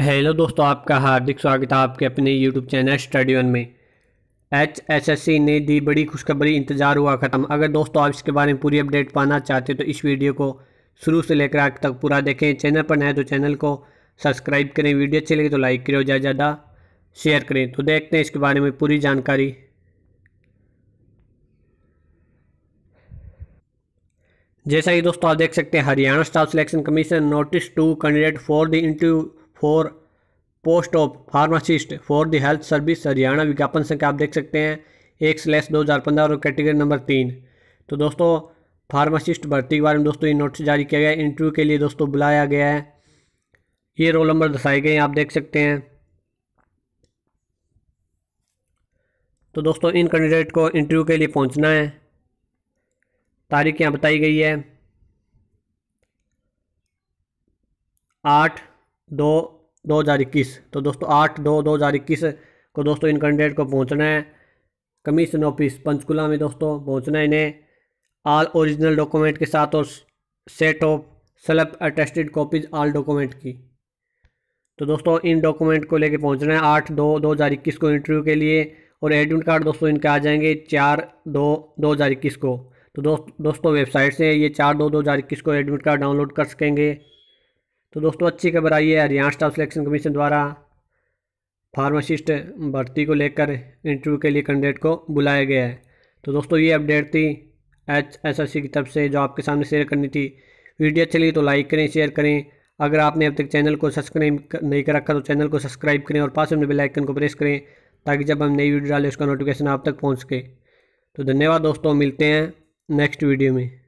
hello दोस्तों आपका हार्दिक स्वागत है आपके अपने यूट्यूब चैनल स्टडी वन में एच एस एस सी ने दी बड़ी खुशखबरी इंतज़ार हुआ ख़त्म अगर दोस्तों आप इसके बारे में पूरी अपडेट पाना चाहते हो तो इस वीडियो को शुरू से लेकर आज तक पूरा देखें चैनल पर नए तो चैनल को सब्सक्राइब करें वीडियो अच्छी लगी तो लाइक करें और ज़्यादा ज़्यादा शेयर करें तो देखते हैं इसके बारे में पूरी जानकारी जैसा कि दोस्तों आप देख सकते हैं Haryana staff selection commission notice to candidate for the interview for post of pharmacist for the health service Haryana विज्ञापन संख्या आप देख सकते हैं एक स्लैश दो हज़ार पंद्रह और कैटेगरी नंबर तीन तो दोस्तों फार्मासिस्ट भर्ती के बारे में दोस्तों ये नोटिस जारी किया गया है इंटरव्यू के लिए दोस्तों बुलाया गया है ये रोल नंबर दर्शाए गए हैं आप देख सकते हैं तो दोस्तों इन कैंडिडेट को इंटरव्यू के लिए पहुंचना है तारीख यहाँ बताई गई है आठ दो दो हज़ार इक्कीस तो दोस्तों आठ दो दो हज़ार इक्कीस को दोस्तों इन कैंडिडेट को पहुंचना है कमीशन ऑफिस पंचकुला में दोस्तों पहुंचना है इन्हें आल ओरिजिनल डॉक्यूमेंट के साथ और set of self attested copies all document की तो दोस्तों इन डॉक्यूमेंट को लेके पहुंचना है आठ दो दो हज़ार इक्कीस को इंटरव्यू के लिए और एडमिट कार्ड दोस्तों इनके आ जाएंगे चार दो दो हज़ार इक्कीस को तो दोस्त दोस्तों वेबसाइट से ये चार दो दो हज़ार इक्कीस को एडमिट कार्ड डाउनलोड कर सकेंगे तो दोस्तों अच्छी खबर आई है हरियाणा स्टाफ सिलेक्शन कमीशन द्वारा फार्मासिस्ट भर्ती को लेकर इंटरव्यू के लिए कैंडिडेट को बुलाया गया है तो दोस्तों ये अपडेट थी एच एस एस सी की तरफ से जो आपके सामने शेयर करनी थी वीडियो अच्छी लगी तो लाइक करें शेयर करें अगर आपने अब तक चैनल को सब्सक्राइब नहीं कर रखा तो चैनल को सब्सक्राइब करें और पास में बेल आइकन को प्रेस करें ताकि जब हम नई वीडियो डालें उसका नोटिफिकेशन आप तक पहुँच सके तो धन्यवाद दोस्तों मिलते हैं नेक्स्ट वीडियो में